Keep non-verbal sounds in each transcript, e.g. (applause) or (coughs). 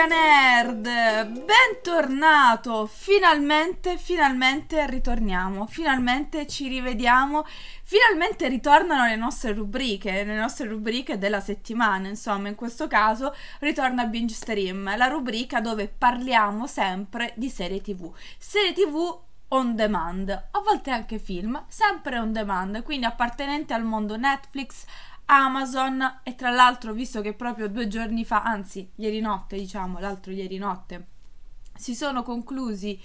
Mega Nerd, bentornato! Finalmente, finalmente ritorniamo, finalmente ci rivediamo, finalmente ritornano le nostre rubriche, le nostre rubriche della settimana, insomma, in questo caso ritorna Binge Stream, la rubrica dove parliamo sempre di serie TV. Serie TV on demand, a volte anche film, sempre on demand, quindi appartenente al mondo Netflix, Amazon e tra l'altro visto che proprio due giorni fa, anzi ieri notte diciamo, l'altro ieri notte, si sono conclusi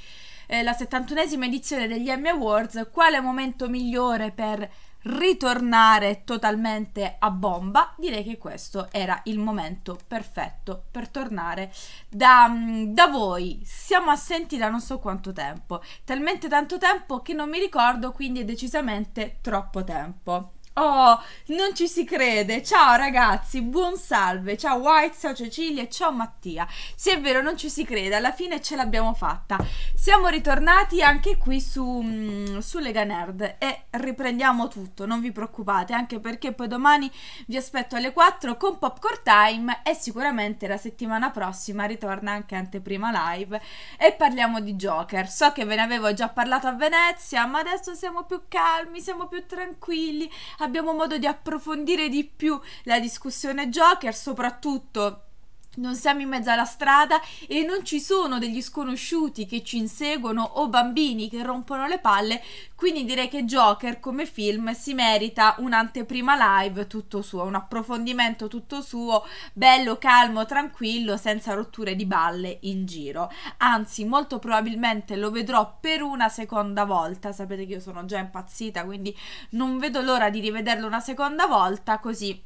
eh, la 71esima edizione degli Emmy Awards, quale momento migliore per ritornare totalmente a bomba, direi che questo era il momento perfetto per tornare da, mm, da, voi. Siamo assenti da non so quanto tempo, talmente tanto tempo che non mi ricordo, quindi è decisamente troppo tempo. Oh, non ci si crede. Ciao ragazzi, buon salve. Ciao White, ciao Cecilia, ciao Mattia. Se è vero, non ci si crede, alla fine ce l'abbiamo fatta. Siamo ritornati anche qui su, mm, su Lega Nerd e riprendiamo tutto, non vi preoccupate, anche perché poi domani vi aspetto alle 4 con Popcorn Time e sicuramente la settimana prossima ritorna anche anteprima live e parliamo di Joker. So che ve ne avevo già parlato a Venezia, ma adesso siamo più calmi, siamo più tranquilli abbiamo modo di approfondire di più la discussione Joker, soprattutto non siamo in mezzo alla strada e non ci sono degli sconosciuti che ci inseguono o bambini che rompono le palle, quindi direi che Joker come film si merita un'anteprima live tutto suo, un approfondimento tutto suo, bello, calmo, tranquillo, senza rotture di balle in giro. Anzi, molto probabilmente lo vedrò per una seconda volta, sapete che io sono già impazzita, quindi non vedo l'ora di rivederlo una seconda volta, così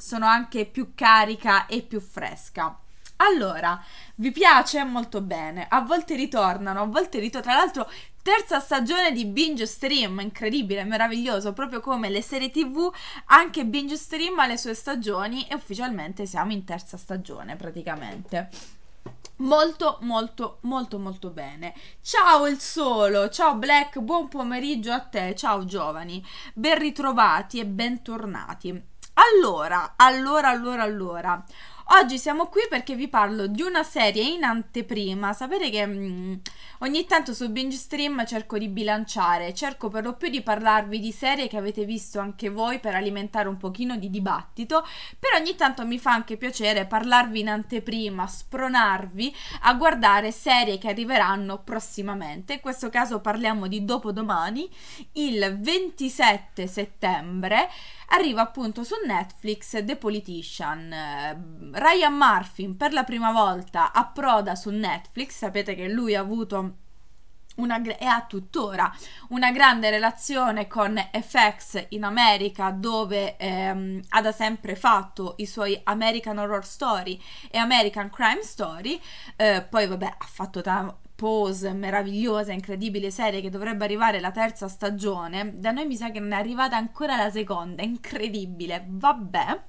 sono anche più carica e più fresca. Allora, vi piace molto bene, a volte ritornano, a volte ritornano, tra l'altro terza stagione di Binge Stream, incredibile, meraviglioso, proprio come le serie tv, anche Binge Stream ha le sue stagioni e ufficialmente siamo in terza stagione praticamente molto molto molto molto bene ciao il solo ciao black buon pomeriggio a te ciao giovani ben ritrovati e bentornati allora, allora, allora, allora. Oggi siamo qui perché vi parlo di una serie in anteprima. Sapete che mh, mm, ogni tanto su Binge Stream cerco di bilanciare, cerco per lo più di parlarvi di serie che avete visto anche voi per alimentare un pochino di dibattito, però ogni tanto mi fa anche piacere parlarvi in anteprima, spronarvi a guardare serie che arriveranno prossimamente. In questo caso parliamo di dopodomani, il 27 settembre arriva appunto su Netflix The Politician. Ryan Murphy per la prima volta approda su Netflix, sapete che lui ha avuto una, e ha tuttora una grande relazione con FX in America dove ehm, ha da sempre fatto i suoi American Horror Story e American Crime Story eh, poi vabbè ha fatto tanto pose meravigliosa, incredibile serie che dovrebbe arrivare la terza stagione, da noi mi sa che non è arrivata ancora la seconda, incredibile, vabbè.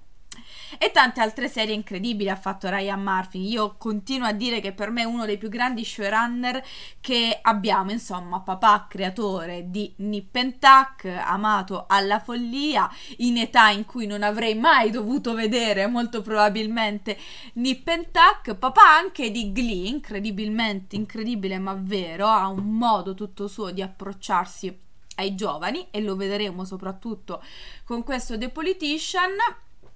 E tante altre serie incredibili ha fatto Ryan Murphy. Io continuo a dire che per me è uno dei più grandi showrunner che abbiamo, insomma, papà creatore di Nip and Tuck, amato alla follia, in età in cui non avrei mai dovuto vedere molto probabilmente Nip and Tuck, papà anche di Glee, incredibilmente, incredibile ma vero, ha un modo tutto suo di approcciarsi ai giovani e lo vedremo soprattutto con questo The Politician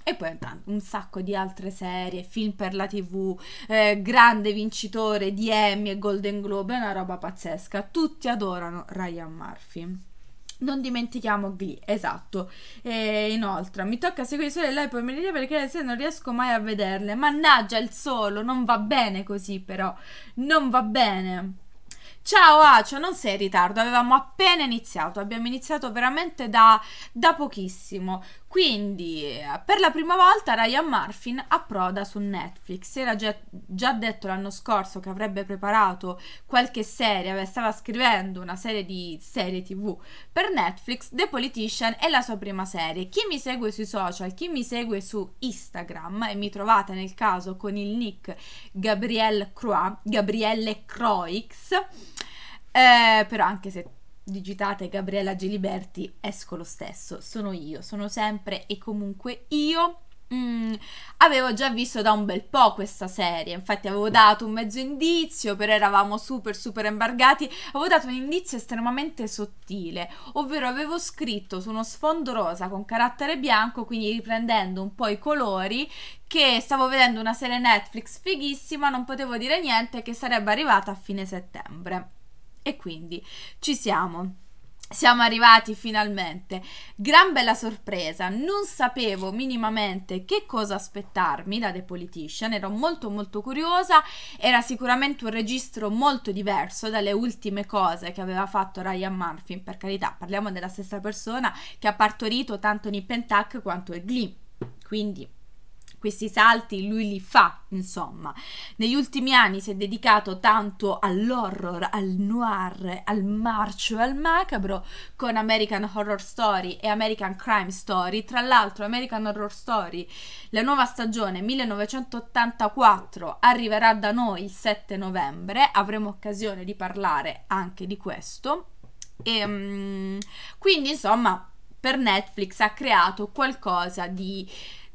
e poi un sacco di altre serie, film per la tv, eh, grande vincitore di Emmy e Golden Globe, è una roba pazzesca. Tutti adorano Ryan Murphy. Non dimentichiamo Glee, esatto. E inoltre, mi tocca seguire solo lei poi pomeriggio perché se non riesco mai a vederle. Mannaggia il solo, non va bene così però. Non va bene. Ciao Acio, non sei in ritardo, avevamo appena iniziato, abbiamo iniziato veramente da, da pochissimo. Quindi, eh, per la prima volta Ryan Murphy approda su Netflix. Era già, già, detto l'anno scorso che avrebbe preparato qualche serie, stava scrivendo una serie di serie TV per Netflix. The Politician è la sua prima serie. Chi mi segue sui social, chi mi segue su Instagram e mi trovate nel caso con il nick Gabrielle Croix, Gabrielle Croix. Eh, però anche se digitate Gabriella Giliberti, esco lo stesso, sono io, sono sempre e comunque io. Mm, avevo già visto da un bel po' questa serie, infatti avevo dato un mezzo indizio, però eravamo super super embargati, avevo dato un indizio estremamente sottile, ovvero avevo scritto su uno sfondo rosa con carattere bianco, quindi riprendendo un po' i colori, che stavo vedendo una serie Netflix fighissima, non potevo dire niente, che sarebbe arrivata a fine settembre. E quindi ci siamo. Siamo arrivati finalmente. Gran bella sorpresa. Non sapevo minimamente che cosa aspettarmi da The Politician. Ero molto molto curiosa. Era sicuramente un registro molto diverso dalle ultime cose che aveva fatto Ryan Murphy. Per carità, parliamo della stessa persona che ha partorito tanto Nip and Tuck quanto Glee. Quindi questi salti lui li fa, insomma. Negli ultimi anni si è dedicato tanto all'horror, al noir, al marcio e al macabro con American Horror Story e American Crime Story. Tra l'altro American Horror Story, la nuova stagione 1984 arriverà da noi il 7 novembre, avremo occasione di parlare anche di questo. E, um, quindi insomma per Netflix ha creato qualcosa di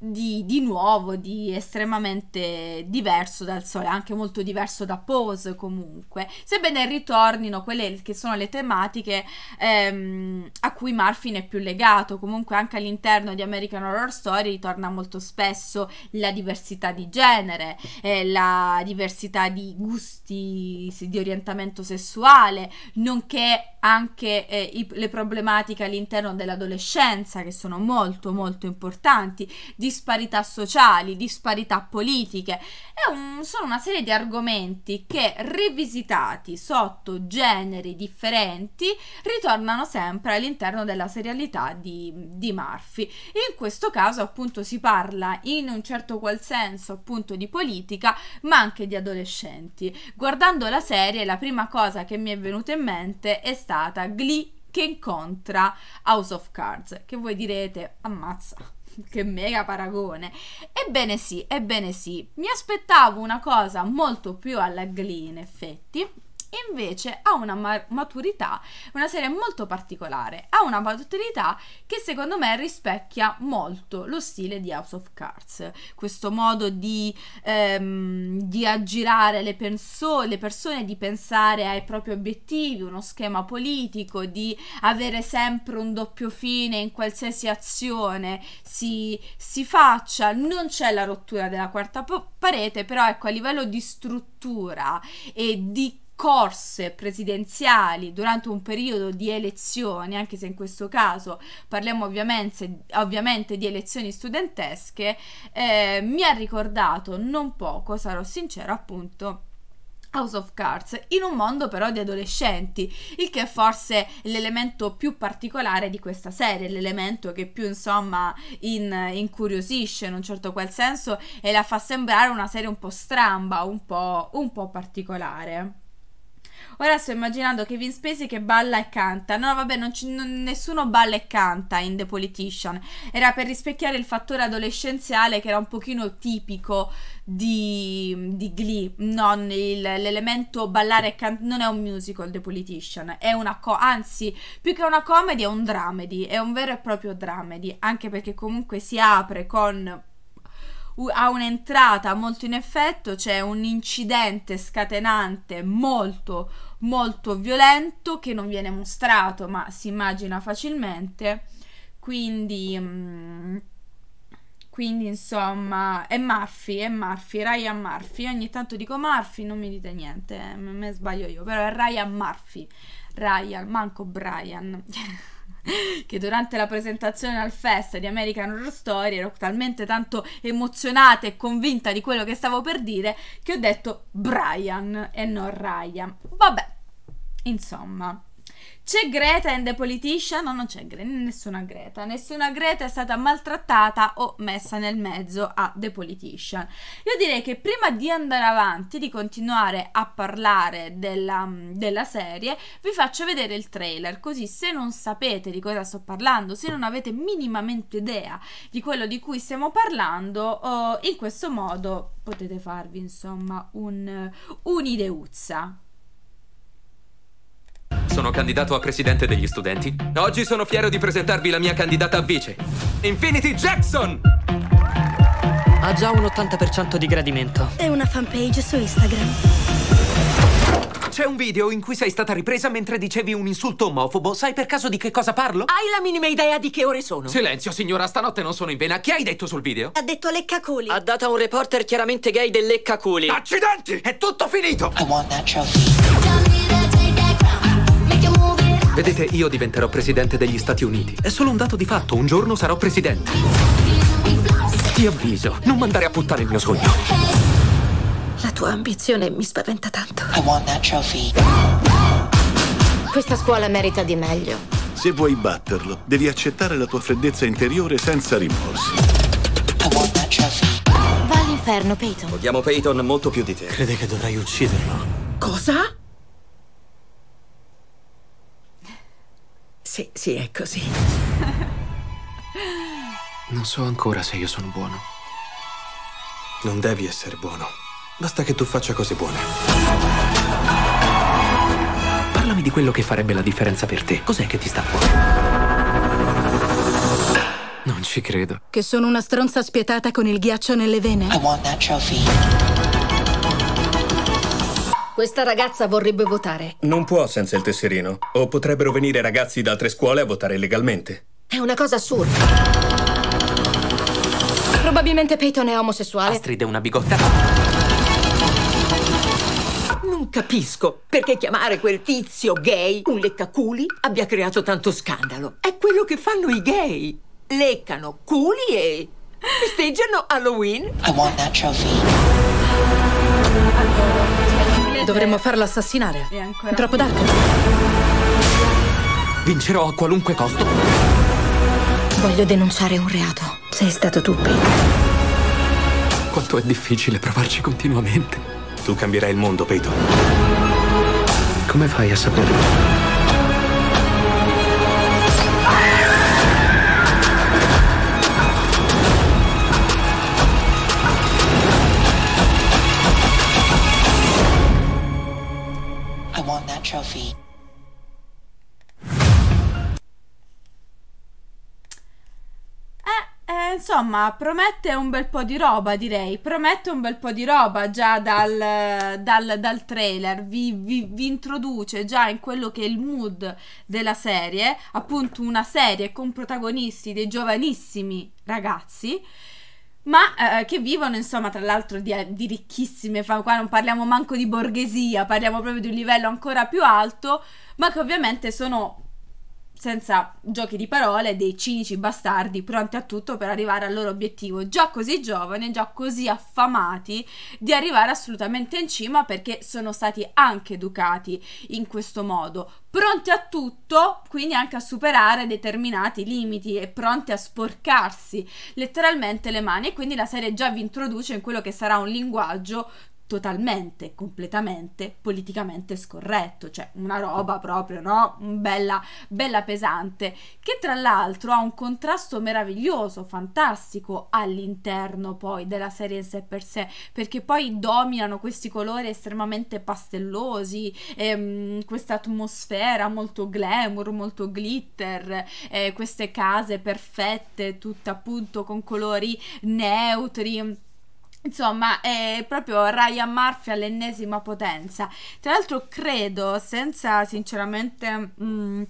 di, di, nuovo, di estremamente diverso dal sole, anche molto diverso da Pose comunque, sebbene ritornino quelle che sono le tematiche ehm, a cui Marfin è più legato, comunque anche all'interno di American Horror Story ritorna molto spesso la diversità di genere, eh, la diversità di gusti, di orientamento sessuale, nonché anche eh, i, le problematiche all'interno dell'adolescenza che sono molto molto importanti, di disparità sociali, disparità politiche. Un, sono una serie di argomenti che rivisitati sotto generi differenti ritornano sempre all'interno della serialità di, di Murphy. In questo caso appunto si parla in un certo qual senso appunto di politica ma anche di adolescenti. Guardando la serie la prima cosa che mi è venuta in mente è stata Glee che incontra House of Cards, che voi direte ammazza (laughs) che mega paragone. Ebbene sì, ebbene sì, mi aspettavo una cosa molto più alla Glee in effetti, invece ha una maturità, una serie molto particolare, ha una maturità che secondo me rispecchia molto lo stile di House of Cards, questo modo di, ehm, di aggirare le, penso- le persone, di pensare ai propri obiettivi, uno schema politico, di avere sempre un doppio fine in qualsiasi azione si, si faccia, non c'è la rottura della quarta po- parete, però ecco a livello di struttura e di corse presidenziali durante un periodo di elezioni, anche se in questo caso parliamo ovviamente, ovviamente di elezioni studentesche, eh, mi ha ricordato non poco, sarò sincero, appunto. House of Cards in un mondo però di adolescenti, il che è forse l'elemento più particolare di questa serie, l'elemento che più insomma in, incuriosisce in un certo qual senso e la fa sembrare una serie un po' stramba, un po', un po particolare. Ora sto immaginando Kevin Spacey che balla e canta. No, vabbè, non c- non, nessuno balla e canta in The Politician. Era per rispecchiare il fattore adolescenziale che era un pochino tipico di, di Glee. Non il, l'elemento ballare e cantare. Non è un musical The Politician. È una co- anzi, più che una comedy, è un dramedy. È un vero e proprio dramedy. Anche perché comunque si apre con ha un'entrata molto in effetto, c'è cioè un incidente scatenante molto molto violento che non viene mostrato ma si immagina facilmente quindi mm, quindi insomma è Murphy, è Murphy, Ryan Murphy, ogni tanto dico Murphy, non mi dite niente, eh, me sbaglio io, però è Ryan Murphy, Ryan, manco Brian. (laughs) (laughs) che durante la presentazione al fest di American Horror Story ero talmente tanto emozionata e convinta di quello che stavo per dire che ho detto Brian e non Ryan. Vabbè, insomma. C'è Greta in The Politician? No, non c'è Gre- nessuna Greta. Nessuna Greta è stata maltrattata o messa nel mezzo a The Politician. Io direi che prima di andare avanti, di continuare a parlare della, mm, della serie, vi faccio vedere il trailer. Così se non sapete di cosa sto parlando, se non avete minimamente idea di quello di cui stiamo parlando, eh, in questo modo potete farvi insomma un, un'ideuzza. Sono candidato a presidente degli studenti. Oggi sono fiero di presentarvi la mia candidata a vice, Infinity Jackson! Ha già un 80% di gradimento. E una fanpage su Instagram. C'è un video in cui sei stata ripresa mentre dicevi un insulto omofobo. Sai per caso di che cosa parlo? Hai la minima idea di che ore sono? Silenzio, signora, stanotte non sono in vena. Che hai detto sul video? Ha detto leccaculi. Ha dato a un reporter chiaramente gay del leccaculi. Accidenti! È tutto finito! I want that trophy. Vedete, io diventerò presidente degli Stati Uniti. È solo un dato di fatto, un giorno sarò presidente. Ti avviso, non mandare a puttare il mio sogno. La tua ambizione mi spaventa tanto. I want that trophy. Questa scuola merita di meglio. Se vuoi batterlo, devi accettare la tua freddezza interiore senza rimorsi. I want that trophy. Va all'inferno, Peyton. Odiamo Peyton molto più di te. Crede che dovrai ucciderlo. Cosa? Sì, sì, è così. Non so ancora se io sono buono. Non devi essere buono. Basta che tu faccia cose buone. Parlami di quello che farebbe la differenza per te. Cos'è che ti sta a cuore? Non ci credo. Che sono una stronza spietata con il ghiaccio nelle vene. I want that trophy. Questa ragazza vorrebbe votare. Non può senza il tesserino. O potrebbero venire ragazzi da altre scuole a votare legalmente. È una cosa assurda. Probabilmente Peyton è omosessuale. Astrid è una bigotta. Non capisco perché chiamare quel tizio gay un leccaculi abbia creato tanto scandalo. È quello che fanno i gay. Leccano culi e festeggiano Halloween. I want that trophy. Dovremmo farlo assassinare. È ancora Troppo tardi. Vincerò a qualunque costo. Voglio denunciare un reato. Sei stato tu, Peyton. Quanto è difficile provarci continuamente. Tu cambierai il mondo, Peyton. Come fai a saperlo? insomma, promette un bel po' di roba, direi. Promette un bel po' di roba già dal, dal, dal trailer. Vi, vi, vi, introduce già in quello che è il mood della serie. Appunto, una serie con protagonisti dei giovanissimi ragazzi. Ma eh, che vivono, insomma, tra l'altro di, di ricchissime famiglie. Qua non parliamo manco di borghesia, parliamo proprio di un livello ancora più alto. Ma che ovviamente sono senza giochi di parole, dei cinici bastardi pronti a tutto per arrivare al loro obiettivo, già così giovani, già così affamati di arrivare assolutamente in cima perché sono stati anche educati in questo modo, pronti a tutto, quindi anche a superare determinati limiti e pronti a sporcarsi letteralmente le mani e quindi la serie già vi introduce in quello che sarà un linguaggio totalmente, completamente politicamente scorretto, cioè una roba proprio, no? Bella, bella pesante, che tra l'altro ha un contrasto meraviglioso, fantastico all'interno poi della serie in sé per sé, perché poi dominano questi colori estremamente pastellosi, ehm, questa atmosfera molto glamour, molto glitter, eh, queste case perfette, tutte appunto con colori neutri Insomma, è proprio Ryan Murphy all'ennesima potenza. Tra l'altro, credo, senza sinceramente mh, mm,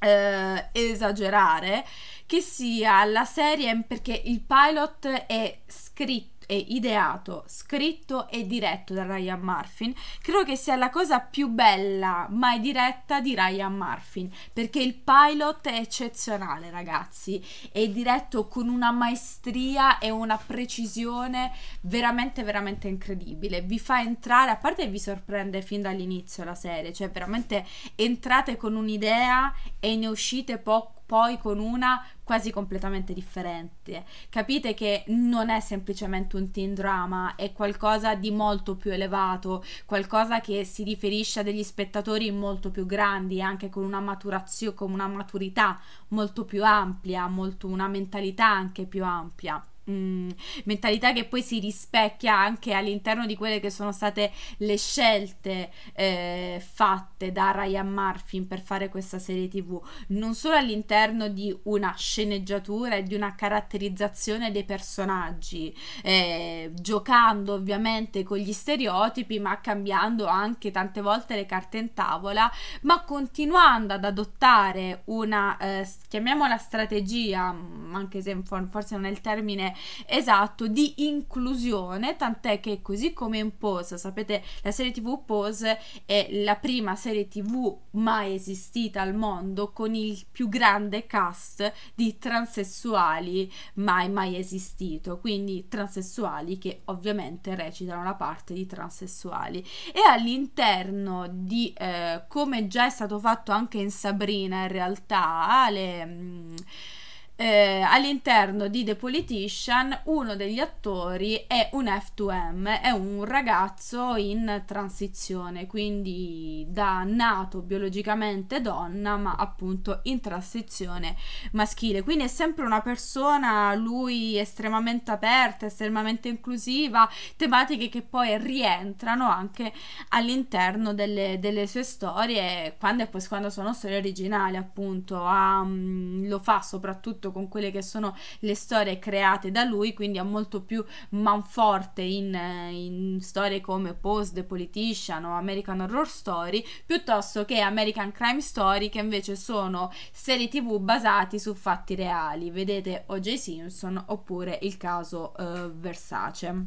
eh, esagerare, che sia la serie perché il pilot è scritto e ideato, scritto e diretto da Ryan Marfin, credo che sia la cosa più bella mai diretta di Ryan Marfin, perché il pilot è eccezionale, ragazzi, è diretto con una maestria e una precisione veramente veramente incredibile. Vi fa entrare, a parte vi sorprende fin dall'inizio la serie, cioè veramente entrate con un'idea e ne uscite poco poi con una quasi completamente differente. Capite che non è semplicemente un teen drama, è qualcosa di molto più elevato, qualcosa che si riferisce a degli spettatori molto più grandi, anche con una maturazione, con una maturità molto più ampia, molto, una mentalità anche più ampia. Mm, mentalità che poi si rispecchia anche all'interno di quelle che sono state le scelte eh, fatte da Ryan Murphy per fare questa serie tv non solo all'interno di una sceneggiatura e di una caratterizzazione dei personaggi eh, giocando ovviamente con gli stereotipi ma cambiando anche tante volte le carte in tavola ma continuando ad adottare una eh, chiamiamola strategia mm, anche se forse non è il termine esatto di inclusione, tant'è che così come in Pose, sapete, la serie TV Pose è la prima serie TV mai esistita al mondo con il più grande cast di transessuali mai mai esistito, quindi transessuali che ovviamente recitano la parte di transessuali e all'interno di eh, come già è stato fatto anche in Sabrina in realtà le mh, mm, eh, all'interno di The Politician uno degli attori è un F2M, è un ragazzo in transizione, quindi da nato biologicamente donna, ma appunto in transizione maschile. Quindi è sempre una persona, lui estremamente aperta, estremamente inclusiva, tematiche che poi rientrano anche all'interno delle, delle sue storie, quando, è, quando sono storie originali appunto, ah, lo fa soprattutto con quelle che sono le storie create da lui, quindi ha molto più manforte in, eh, in storie come Post, the Politician o American Horror Story, piuttosto che American Crime Story, che invece sono serie tv basate su fatti reali. Vedete O.J. Simpson oppure il caso eh, Versace.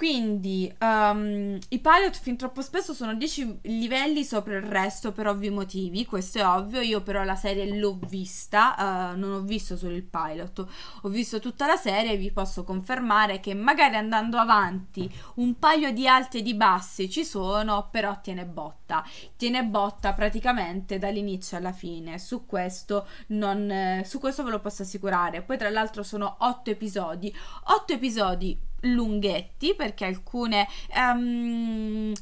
Quindi um, i pilot fin troppo spesso sono 10 livelli sopra il resto per ovvi motivi, questo è ovvio, io però la serie l'ho vista, uh, non ho visto solo il pilot, ho visto tutta la serie e vi posso confermare che magari andando avanti un paio di alti e di bassi ci sono, però tiene botta, tiene botta praticamente dall'inizio alla fine, su questo, non, eh, su questo ve lo posso assicurare. Poi tra l'altro sono 8 episodi, 8 episodi lunghetti perché alcune um,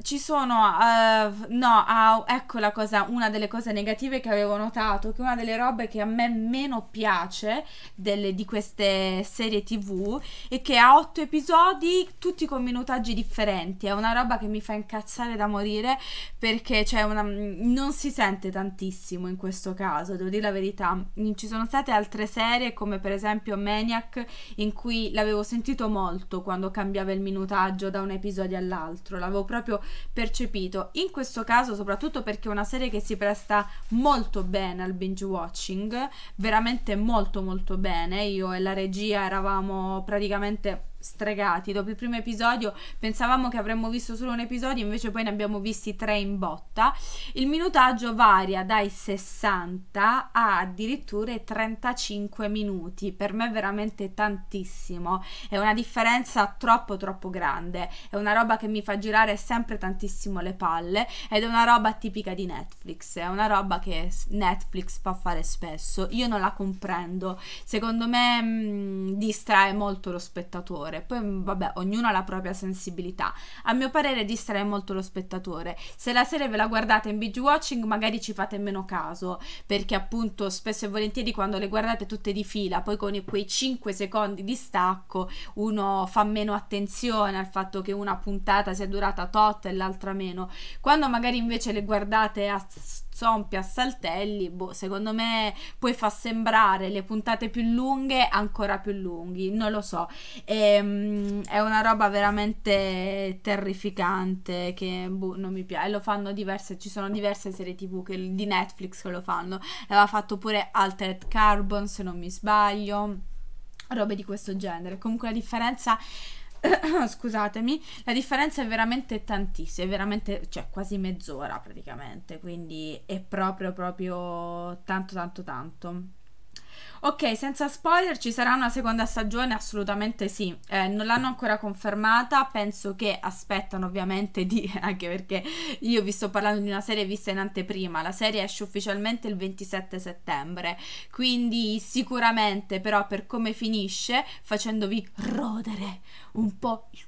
ci sono, uh, no, uh, ecco la cosa, una delle cose negative che avevo notato, che una delle robe che a me meno piace delle, di queste serie tv è che ha otto episodi, tutti con minutaggi differenti, è una roba che mi fa incazzare da morire perché cioè una, non si sente tantissimo in questo caso, devo dire la verità, mm, ci sono state altre serie come per esempio Maniac in cui l'avevo sentito molto quando cambiava il minutaggio da un episodio all'altro, l'avevo proprio percepito. In questo caso, soprattutto perché è una serie che si presta molto bene al binge watching, veramente molto molto bene. Io e la regia eravamo praticamente stregati. Dopo il primo episodio pensavamo che avremmo visto solo un episodio, invece poi ne abbiamo visti tre in botta. Il minutaggio varia dai 60 a addirittura i 35 minuti. Per me è veramente tantissimo. È una differenza troppo troppo grande. È una roba che mi fa girare sempre tantissimo le palle ed è una roba tipica di Netflix. È una roba che Netflix fa fare spesso. Io non la comprendo. Secondo me mh, mm, distrae molto lo spettatore spettatore. Poi, mm, vabbè, ognuno ha la propria sensibilità. A mio parere distrae molto lo spettatore. Se la serie ve la guardate in binge watching, magari ci fate meno caso, perché appunto spesso e volentieri quando le guardate tutte di fila, poi con quei 5 secondi di stacco, uno fa meno attenzione al fatto che una puntata sia durata tot e l'altra meno. Quando magari invece le guardate a zompi a saltelli, boh, secondo me poi fa sembrare le puntate più lunghe ancora più lunghi, non lo so. Ehm, è una roba veramente terrificante che boh, non mi piace. Lo fanno diverse, ci sono diverse serie TV che, di Netflix che lo fanno. L'aveva fatto pure Altered Carbon, se non mi sbaglio robe di questo genere. Comunque la differenza (coughs) scusatemi, la differenza è veramente tantissima, è veramente, cioè quasi mezz'ora praticamente, quindi è proprio, proprio tanto, tanto, tanto. Ok, senza spoiler ci sarà una seconda stagione? Assolutamente sì, eh, non l'hanno ancora confermata, penso che aspettano ovviamente di, (laughs) anche perché io vi sto parlando di una serie vista in anteprima, la serie esce ufficialmente il 27 settembre, quindi sicuramente però per come finisce facendovi rodere un po' il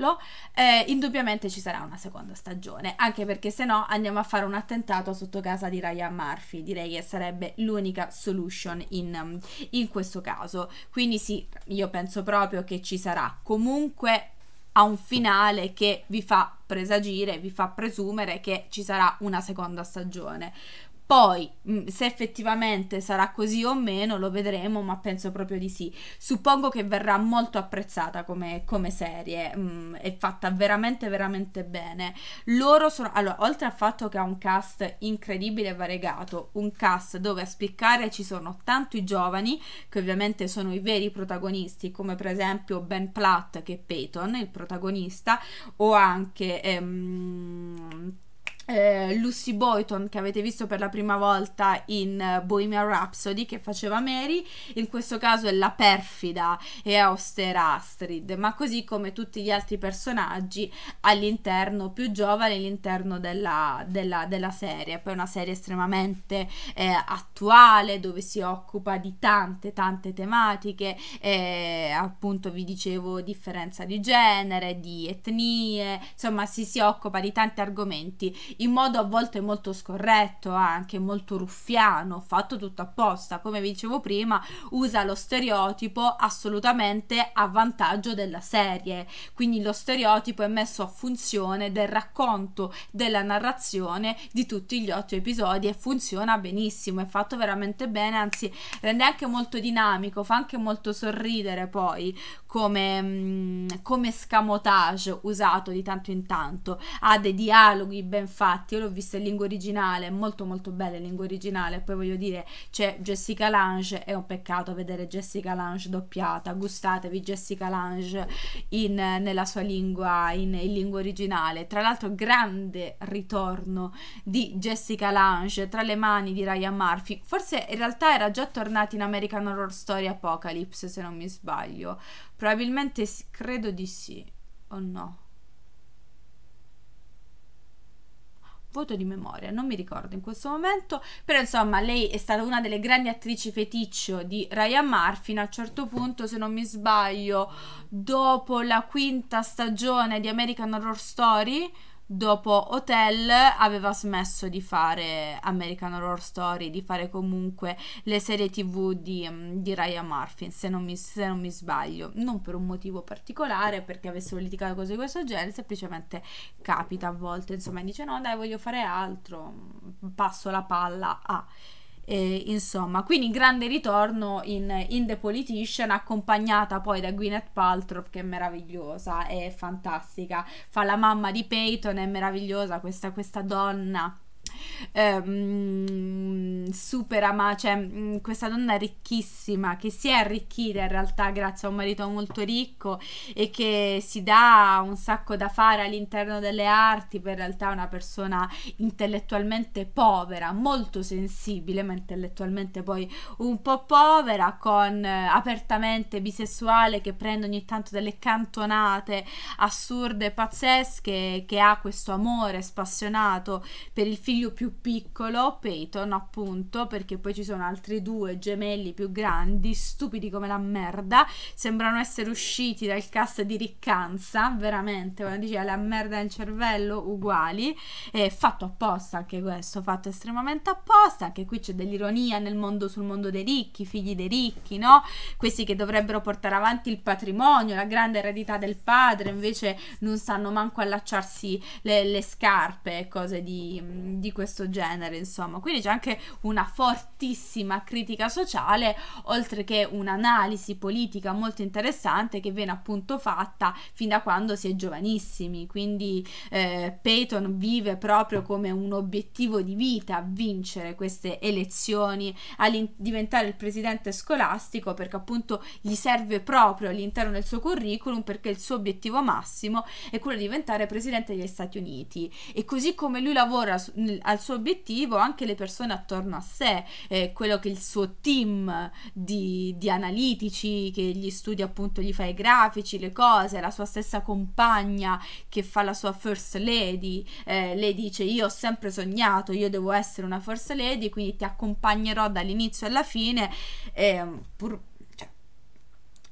farlo, eh, indubbiamente ci sarà una seconda stagione, anche perché se no andiamo a fare un attentato sotto casa di Ryan Murphy, direi che sarebbe l'unica solution in, in questo caso. Quindi sì, io penso proprio che ci sarà comunque a un finale che vi fa presagire, vi fa presumere che ci sarà una seconda stagione. Poi, mm, se effettivamente sarà così o meno, lo vedremo, ma penso proprio di sì. Suppongo che verrà molto apprezzata come, come serie, mm, è fatta veramente, veramente bene. Loro sono, allora, oltre al fatto che ha un cast incredibile e variegato, un cast dove a spiccare ci sono tanto i giovani, che ovviamente sono i veri protagonisti, come per esempio Ben Platt, che è Peyton, il protagonista, o anche... Ehm, eh, Lucy Boyton che avete visto per la prima volta in eh, Bohemian Rhapsody che faceva Mary, in questo caso è la perfida e austera Astrid, ma così come tutti gli altri personaggi all'interno più giovane, all'interno della, della, della serie, poi è una serie estremamente eh, attuale dove si occupa di tante tante tematiche, eh, appunto vi dicevo differenza di genere, di etnie, insomma si, si occupa di tanti argomenti in modo a volte molto scorretto, anche molto ruffiano, fatto tutto apposta. Come vi dicevo prima, usa lo stereotipo assolutamente a vantaggio della serie. Quindi lo stereotipo è messo a funzione del racconto, della narrazione di tutti gli otto episodi e funziona benissimo, è fatto veramente bene, anzi rende anche molto dinamico, fa anche molto sorridere poi come, mm, come scamotage usato di tanto in tanto. Ha dei dialoghi ben fatti infatti io l'ho vista in lingua originale, molto molto bella in lingua originale, poi voglio dire c'è Jessica Lange, è un peccato vedere Jessica Lange doppiata, gustatevi Jessica Lange in, nella sua lingua, in, in lingua originale, tra l'altro grande ritorno di Jessica Lange tra le mani di Ryan Murphy, forse in realtà era già tornata in American Horror Story Apocalypse se non mi sbaglio, probabilmente credo di sì o oh no voto di memoria, non mi ricordo in questo momento, però insomma lei è stata una delle grandi attrici feticcio di Ryan Marfin, a un certo punto se non mi sbaglio dopo la quinta stagione di American Horror Story dopo Hotel aveva smesso di fare American Horror Story, di fare comunque le serie tv di, mm, di Ryan Murphy, se non, mi, se non, mi, sbaglio, non per un motivo particolare, perché avessero litigato cose di questo genere, semplicemente capita a volte, insomma, dice no dai voglio fare altro, mm, passo la palla a... Ah eh, insomma quindi grande ritorno in, in, The Politician accompagnata poi da Gwyneth Paltrow che è meravigliosa è fantastica fa la mamma di Peyton è meravigliosa questa, questa donna ehm, super amata, cioè mm, questa donna ricchissima che si è arricchita in realtà grazie a un marito molto ricco e che si dà un sacco da fare all'interno delle arti, per realtà è una persona intellettualmente povera, molto sensibile, ma intellettualmente poi un po' povera, con eh, apertamente bisessuale che prende ogni tanto delle cantonate assurde, pazzesche, che ha questo amore spassionato per il figlio figlio più piccolo, Peyton appunto, perché poi ci sono altri due gemelli più grandi, stupidi come la merda, sembrano essere usciti dal cast di riccanza, veramente, quando dice la merda nel cervello, uguali, e fatto apposta anche questo, fatto estremamente apposta, anche qui c'è dell'ironia nel mondo, sul mondo dei ricchi, figli dei ricchi, no? Questi che dovrebbero portare avanti il patrimonio, la grande eredità del padre, invece non sanno manco allacciarsi le, le scarpe, cose di, di di questo genere, insomma. Quindi c'è anche una fortissima critica sociale, oltre che un'analisi politica molto interessante che viene appunto fatta fin da quando si è giovanissimi. Quindi eh, Peyton vive proprio come un obiettivo di vita vincere queste elezioni, diventare il presidente scolastico perché appunto gli serve proprio all'interno del suo curriculum perché il suo obiettivo massimo è quello di diventare presidente degli Stati Uniti. E così come lui lavora su- al suo obiettivo anche le persone attorno a sé, eh, quello che il suo team di, di, analitici che gli studia appunto, gli fa i grafici, le cose, la sua stessa compagna che fa la sua first lady, eh, lei dice io ho sempre sognato, io devo essere una first lady, quindi ti accompagnerò dall'inizio alla fine, eh, pur,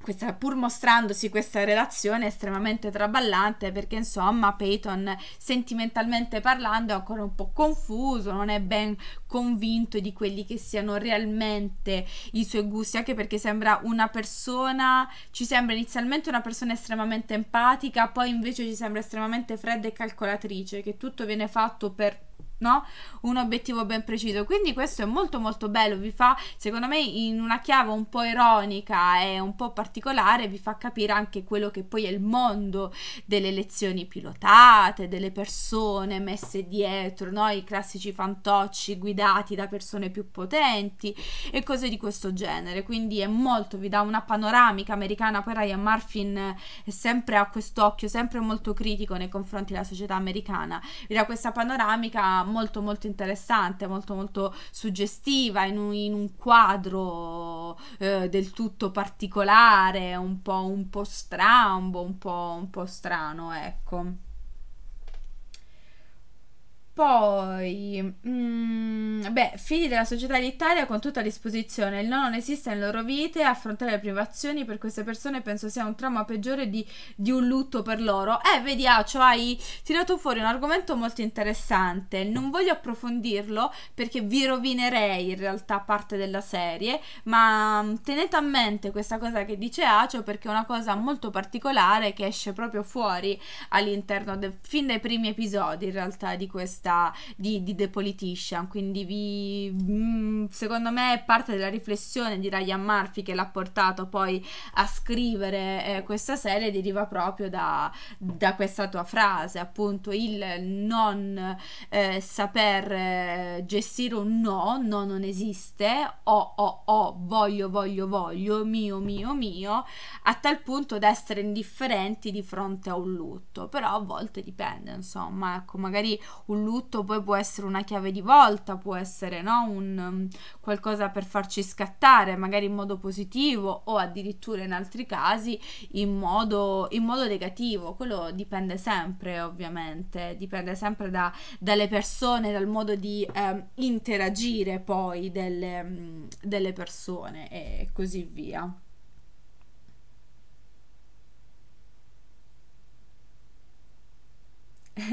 questa, pur mostrandosi questa relazione estremamente traballante perché insomma Peyton sentimentalmente parlando è ancora un po' confuso, non è ben convinto di quelli che siano realmente i suoi gusti, anche perché sembra una persona, ci sembra inizialmente una persona estremamente empatica, poi invece ci sembra estremamente fredda e calcolatrice, che tutto viene fatto per no? un obiettivo ben preciso. Quindi questo è molto molto bello, vi fa, secondo me, in una chiave un po' ironica e un po' particolare, vi fa capire anche quello che poi è il mondo delle lezioni pilotate, delle persone messe dietro, no? i classici fantocci guidati da persone più potenti e cose di questo genere. Quindi è molto, vi dà una panoramica americana, poi Ryan Marfin sempre ha quest'occhio, sempre molto critico nei confronti della società americana, vi dà questa panoramica molto molto interessante, molto molto suggestiva in un, in un quadro eh, del tutto particolare, un po', un po' strambo, un po', un po' strano, ecco. Poi, mh, mm, beh, figli della società elitaria con tutta a disposizione, il no non esiste in loro vite, affrontare le privazioni per queste persone penso sia un trauma peggiore di, di un lutto per loro. Eh, vedi, Acio, hai tirato fuori un argomento molto interessante, non voglio approfondirlo perché vi rovinerei in realtà parte della serie, ma mm, tenete a mente questa cosa che dice Acio perché è una cosa molto particolare che esce proprio fuori all'interno, de- fin dai primi episodi in realtà di questa vista di, di The Politician, quindi vi, mm, secondo me è parte della riflessione di Ryan Murphy che l'ha portato poi a scrivere eh, questa serie deriva proprio da, da, questa tua frase, appunto il non eh, saper eh, gestire un no, no non esiste, o oh, oh, oh, voglio, voglio, voglio, mio, mio, mio, a tal punto da essere indifferenti di fronte a un lutto, però a volte dipende, insomma, ecco, magari un lutto tutto poi può essere una chiave di volta, può essere no? un, um, qualcosa per farci scattare, magari in modo positivo o addirittura in altri casi in modo, in modo negativo. Quello dipende sempre ovviamente, dipende sempre da, dalle persone, dal modo di um, interagire poi delle, mm, delle persone e così via.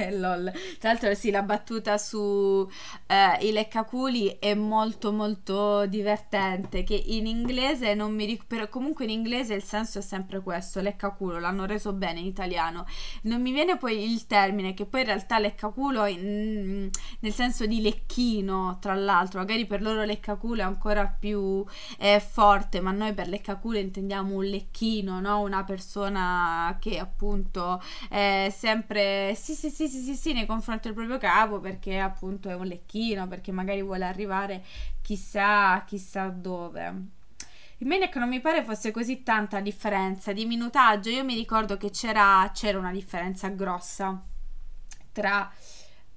(laughs) lol. Tra l'altro sì, la battuta su eh, i leccaculi è molto molto divertente, che in inglese non mi ricordo, però comunque in inglese il senso è sempre questo, leccaculo, l'hanno reso bene in italiano. Non mi viene poi il termine, che poi in realtà leccaculo in, mm, nel senso di lecchino, tra l'altro, magari per loro leccaculo è ancora più eh, forte, ma noi per leccaculo intendiamo un lecchino, no? Una persona che appunto è sempre... Sì, sì, sì sì, sì, sì, sì, nei confronti del proprio capo perché appunto è un lecchino, perché magari vuole arrivare chissà, chissà dove. Il Maniac non mi pare fosse così tanta differenza di minutaggio. Io mi ricordo che c'era, una differenza grossa tra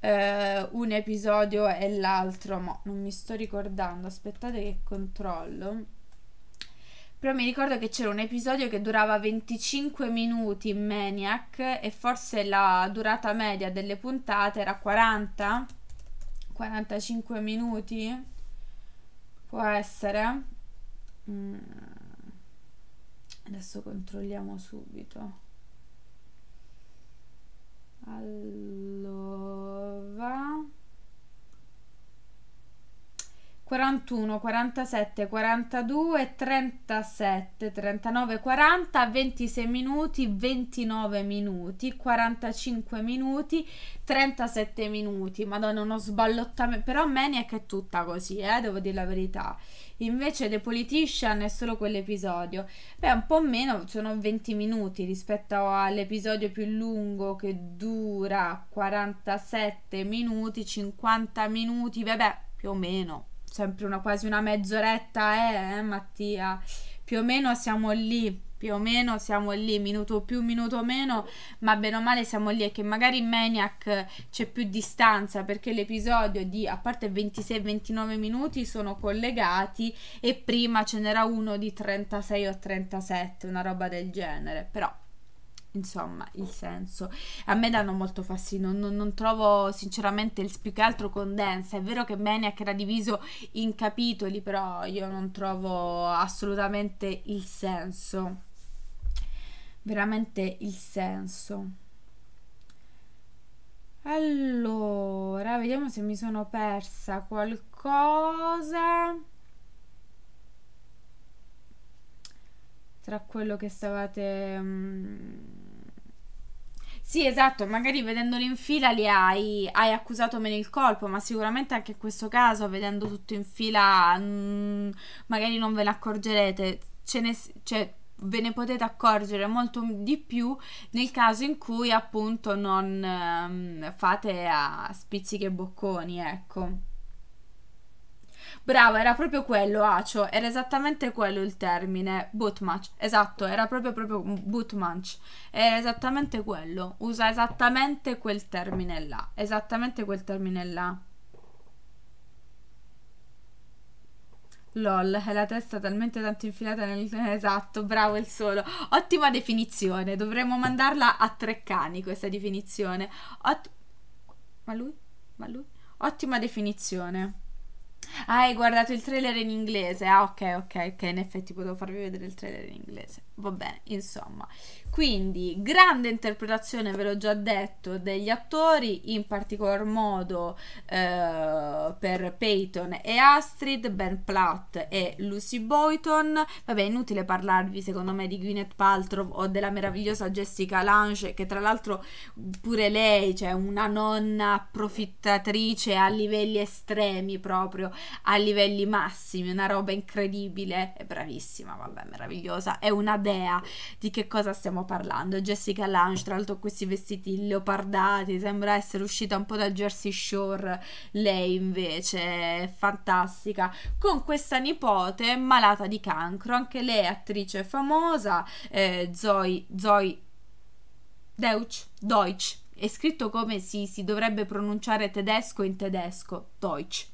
eh, un episodio e l'altro, ma non mi sto ricordando. Aspettate che controllo. Però mi ricordo che c'era un episodio che durava 25 minuti in Maniac e forse la durata media delle puntate era 40, 45 minuti. Può essere. Mm. Adesso controlliamo subito. Allora 41, 47, 42, 37, 39, 40, 26 minuti, 29 minuti, 45 minuti, 37 minuti. Madonna, uno sballottamento. Però Maniac è tutta così, eh, devo dire la verità. Invece The Politician è solo quell'episodio. Beh, un po' meno, sono 20 minuti rispetto all'episodio più lungo che dura 47 minuti, 50 minuti, vabbè, più o meno sempre una, quasi una mezz'oretta è, eh, eh, Mattia? Più o meno siamo lì, più o meno siamo lì, minuto più, minuto meno, ma bene o male siamo lì e che magari in Maniac c'è più distanza perché l'episodio di a parte 26-29 minuti sono collegati e prima ce n'era uno di 36 o 37, una roba del genere, però insomma, il senso. A me danno molto fastidio, non, non trovo sinceramente il più che altro condensa. È vero che Maniac era diviso in capitoli, però io non trovo assolutamente il senso. Veramente il senso. Allora, vediamo se mi sono persa qualcosa tra quello che stavate... Um sì, esatto, magari vedendoli in fila li hai, hai accusato meno il colpo, ma sicuramente anche in questo caso, vedendo tutto in fila, mh, mm, magari non ve ne accorgerete. Ce ne, cioè, ve ne potete accorgere molto di più nel caso in cui appunto non um, fate a spizziche bocconi, ecco. Bravo, era proprio quello, Acio, era esattamente quello il termine, Bootmatch. esatto, era proprio, proprio boot era esattamente quello, usa esattamente quel termine là, esattamente quel termine là. LOL, è la testa talmente tanto infilata nel... Esatto, bravo il solo. Ottima definizione, dovremmo mandarla a tre cani questa definizione. Ot... Ma lui? Ma lui? Ottima definizione. Ah, hai guardato il trailer in inglese. Ah, ok, ok, ok. In effetti potevo farvi vedere il trailer in inglese va bene, insomma. Quindi, grande interpretazione, ve l'ho già detto, degli attori, in particolar modo eh, per Peyton e Astrid, Ben Platt e Lucy Boyton. Vabbè, inutile parlarvi, secondo me, di Gwyneth Paltrow o della meravigliosa Jessica Lange, che tra l'altro pure lei, cioè una nonna approfittatrice a livelli estremi proprio, a livelli massimi, una roba incredibile, è bravissima, vabbè, meravigliosa, è una idea di che cosa stiamo parlando. Jessica Lange, tra l'altro, questi vestiti leopardati, sembra essere uscita un po' da Jersey Shore. Lei invece è fantastica. Con questa nipote malata di cancro, anche lei è attrice famosa, eh, Zoe, Zoe Deutsch, Deutsch, è scritto come si, si, dovrebbe pronunciare tedesco in tedesco, Deutsch.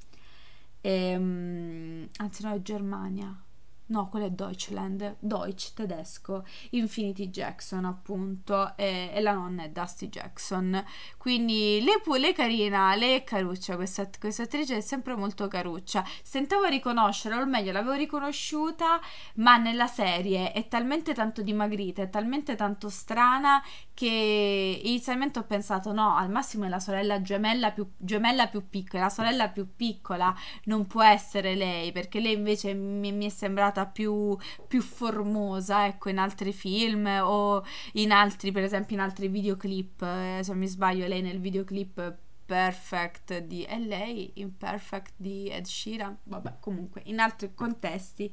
Ehm, anzi no, è Germania no, quello è Deutschland, Deutsch tedesco, Infinity Jackson appunto, e, e la nonna è Dusty Jackson. Quindi lei, pu- lei è carina, lei è caruccia, questa, questa, attrice è sempre molto caruccia. Sentavo riconoscerla, o meglio l'avevo riconosciuta, ma nella serie è talmente tanto dimagrita, è talmente tanto strana che inizialmente ho pensato no, al massimo è la sorella gemella più, gemella più piccola, la sorella più piccola non può essere lei perché lei invece mi, mi è sembrata più, più, formosa ecco in altri film o in altri per esempio in altri videoclip eh, se non mi sbaglio lei nel videoclip Perfect di e lei Imperfect di Ed Sheeran vabbè comunque in altri contesti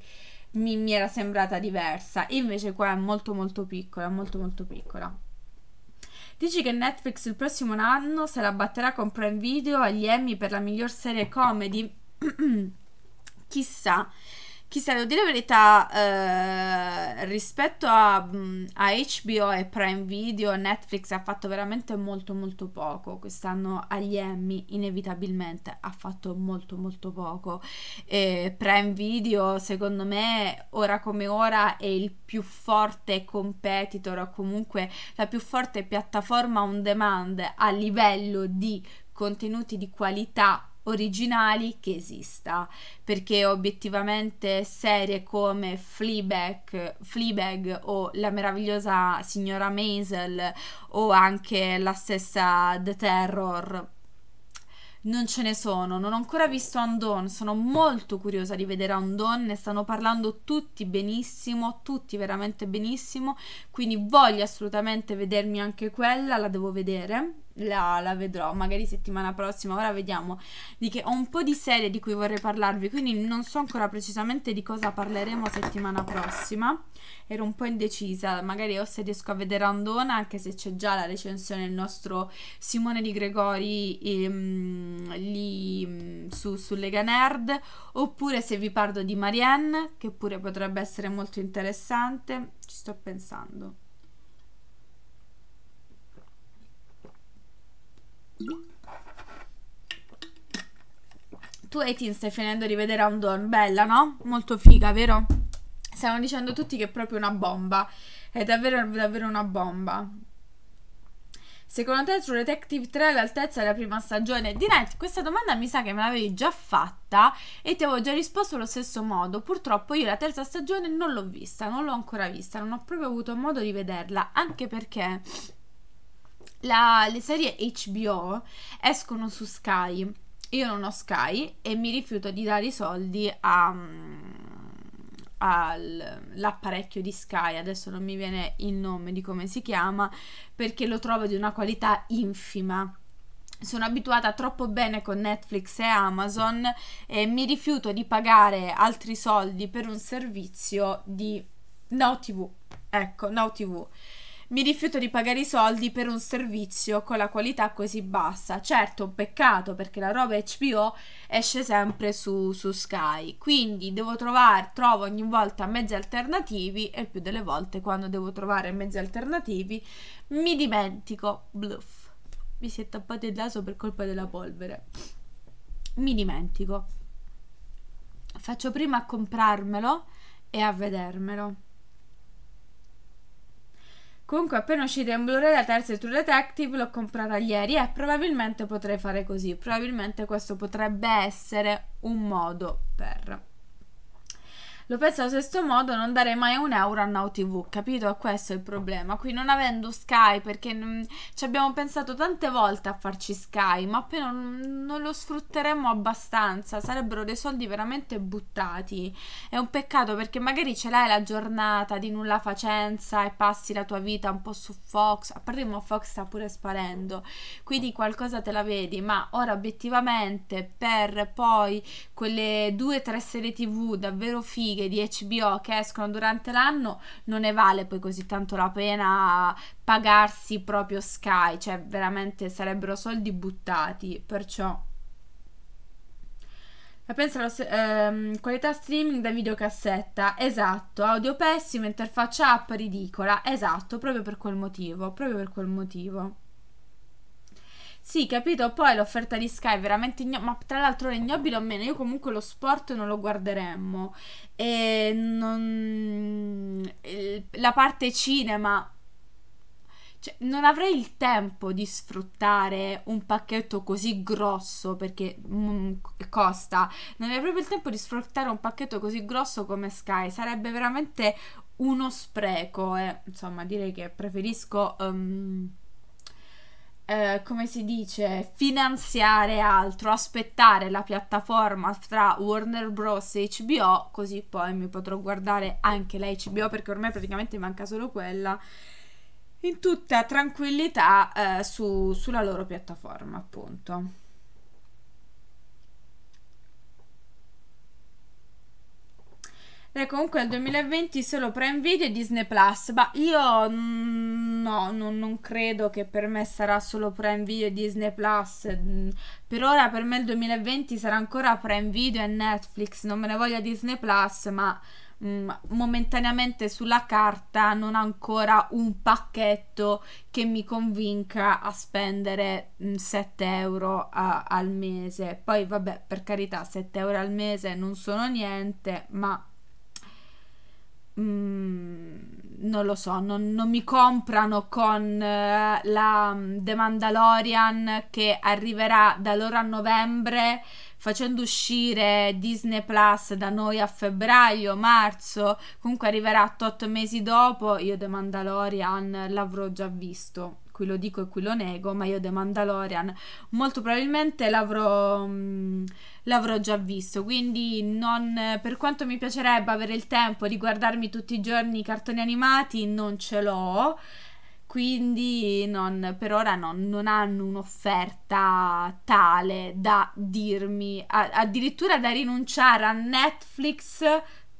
mi, mi era sembrata diversa invece qua è molto molto piccola molto molto piccola Dici che Netflix il prossimo anno se la batterà con Prime Video agli Emmy per la miglior serie comedy? (clears throat) Chissà. Chissà, devo dire la verità, eh, rispetto a, a, HBO e Prime Video, Netflix ha fatto veramente molto molto poco. Quest'anno agli Emmy inevitabilmente ha fatto molto molto poco. E Prime Video, secondo me, ora come ora è il più forte competitor o comunque la più forte piattaforma on demand a livello di contenuti di qualità originali che esista perché obiettivamente serie come Fleabag, Fleabag o la meravigliosa signora Maisel o anche la stessa The Terror non ce ne sono, non ho ancora visto Undone, sono molto curiosa di vedere Undone, ne stanno parlando tutti benissimo, tutti veramente benissimo, quindi voglio assolutamente vedermi anche quella, la devo vedere la, la, vedrò magari settimana prossima. Ora vediamo di che ho un po' di serie di cui vorrei parlarvi, quindi non so ancora precisamente di cosa parleremo settimana prossima. Ero un po' indecisa, magari o se riesco a vedere Andona, anche se c'è già la recensione del nostro Simone Di Gregori ehm, lì mm, su, su Lega Nerd, oppure se vi parlo di Marianne, che pure potrebbe essere molto interessante. Ci sto pensando. Tu e Tin stai finendo di vedere Andor, bella no? Molto figa, vero? Stiamo dicendo tutti che è proprio una bomba. È davvero, davvero una bomba. Secondo te True Detective 3 all'altezza della prima stagione? Di Night, questa domanda mi sa che me l'avevi già fatta e ti avevo già risposto allo stesso modo. Purtroppo io la terza stagione non l'ho vista, non l'ho ancora vista, non ho proprio avuto modo di vederla, anche perché la, le serie HBO escono su Sky. Io non ho Sky e mi rifiuto di dare i soldi mm, all'apparecchio di Sky, adesso non mi viene il nome di come si chiama, perché lo trovo di una qualità infima sono abituata troppo bene con Netflix e Amazon e mi rifiuto di pagare altri soldi per un servizio di Now TV. Ecco, Now TV. Mi rifiuto di pagare i soldi per un servizio con la qualità così bassa. Certo, un peccato perché la roba HBO esce sempre su, su Sky. Quindi devo trovare, trovo ogni volta mezzi alternativi e più delle volte quando devo trovare mezzi alternativi mi dimentico. Bluff. Mi si è tappato il naso per colpa della polvere. Mi dimentico. Faccio prima a comprarmelo e a vedermelo. Comunque, appena uscita in Blu-ray la terza di True Detective, l'ho comprata ieri e probabilmente potrei fare così. Probabilmente questo potrebbe essere un modo per. Lo penso allo stesso modo, non darei mai un euro a Now TV, capito? Questo è il problema. Qui non avendo Sky, perché non... ci abbiamo pensato tante volte a farci Sky, ma appena non lo sfrutteremmo abbastanza, sarebbero dei soldi veramente buttati. È un peccato perché magari ce l'hai la giornata di nulla facenza e passi la tua vita un po' su Fox, a parte che Fox sta pure sparendo, quindi qualcosa te la vedi, ma ora obiettivamente per poi quelle due o tre serie TV davvero fighe serie di HBO che escono durante l'anno non ne vale poi così tanto la pena pagarsi proprio Sky, cioè veramente sarebbero soldi buttati, perciò la pensa ehm, qualità streaming da videocassetta, esatto, audio pessimo, interfaccia app ridicola, esatto, proprio per quel motivo, proprio per quel motivo. Sì, capito. Poi l'offerta di Sky è veramente ignobile. Ma tra l'altro è ignobile o meno. Io comunque lo sport non lo guarderemmo. E non... Eh, la parte cinema. Cioè, non avrei il tempo di sfruttare un pacchetto così grosso perché mm, costa. Non avrei proprio il tempo di sfruttare un pacchetto così grosso come Sky. Sarebbe veramente uno spreco. eh. insomma, direi che preferisco. Um eh, come si dice, finanziare altro, aspettare la piattaforma tra Warner Bros e HBO, così poi mi potrò guardare anche la HBO perché ormai praticamente manca solo quella in tutta tranquillità eh, su, sulla loro piattaforma, appunto. Beh, comunque nel 2020 solo Prime Video e Disney Plus. Ma io no, non, non, credo che per me sarà solo Prime Video e Disney Plus. Per ora per me il 2020 sarà ancora Prime Video e Netflix. Non me ne voglia Disney Plus, ma mm, momentaneamente sulla carta non ho ancora un pacchetto che mi convinca a spendere 7 mm, euro a, al mese. Poi vabbè, per carità, 7 euro al mese non sono niente, ma Mm, non lo so, non, non mi comprano con eh, la mm, The Mandalorian che arriverà da loro a novembre facendo uscire Disney Plus da noi a febbraio, marzo, comunque arriverà 8 mesi dopo, io The Mandalorian l'avrò già visto qui lo dico e qui lo nego, ma io The Mandalorian molto probabilmente l'avrò, mh, mm, l'avrò già visto, quindi non, per quanto mi piacerebbe avere il tempo di guardarmi tutti i giorni i cartoni animati, non ce l'ho quindi non, per ora no, non hanno un'offerta tale da dirmi, a, addirittura da rinunciare a Netflix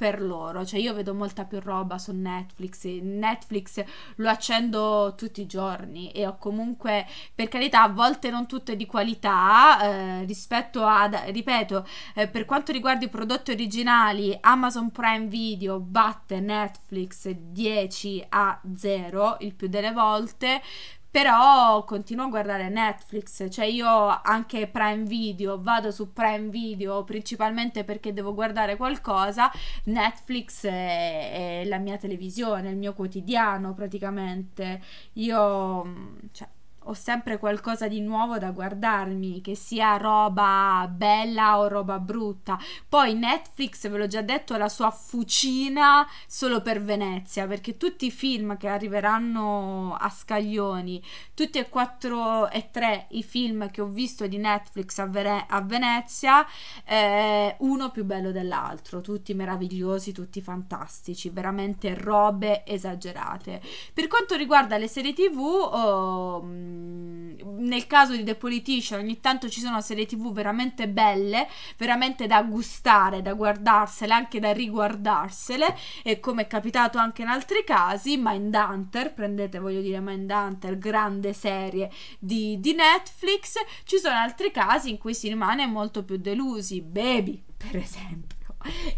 per loro. Cioè io vedo molta più roba su Netflix, Netflix lo accendo tutti i giorni e ho comunque, per carità, a volte non tutte di qualità eh, rispetto a, ripeto, eh, per quanto riguarda i prodotti originali, Amazon Prime Video batte Netflix 10 a 0 il più delle volte però continuo a guardare Netflix, cioè io anche Prime Video, vado su Prime Video principalmente perché devo guardare qualcosa, Netflix è, è la mia televisione, il mio quotidiano praticamente. Io cioè, ho sempre qualcosa di nuovo da guardarmi, che sia roba bella o roba brutta. Poi Netflix, ve l'ho già detto, ha la sua fucina solo per Venezia, perché tutti i film che arriveranno a scaglioni, tutti e quattro e tre i film che ho visto di Netflix a, Vere- a Venezia, eh, uno più bello dell'altro, tutti meravigliosi, tutti fantastici, veramente robe esagerate. Per quanto riguarda le serie TV, oh, Ehm, nel caso di The Politician ogni tanto ci sono serie tv veramente belle, veramente da gustare, da guardarsele, anche da riguardarsele, e come è capitato anche in altri casi, Mindhunter, prendete voglio dire Mindhunter, grande serie di, di Netflix, ci sono altri casi in cui si rimane molto più delusi, Baby per esempio,